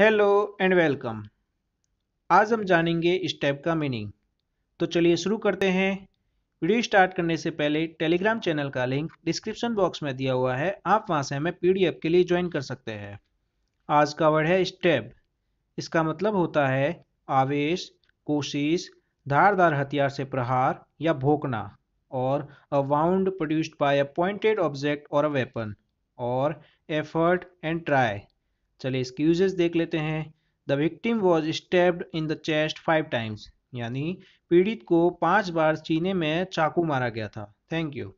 hello and welcome आज हम जानेंगे इस टैब का मीनिंग तो चलिए शुरू करते हैं वीडियो स्टार्ट करने से पहले टेलीग्राम चैनल का लिंक डिस्क्रिप्शन बॉक्स में दिया हुआ है आप वहां से हमें पीडीएफ के लिए ज्वाइन कर सकते हैं आज का वर्ड है स्टेप इसका मतलब होता है आवेश कोशिश धारदार हथियार से प्रहार या भोंकना और a wound produced by a pointed object और अ वेपन और एफर्ट एंड ट्राई चलिए इसके यूजेस देख लेते हैं the victim was stabbed in the chest five times यानी पीड़ित को पांच बार चीने में चाकू मारा गया था थैंक यू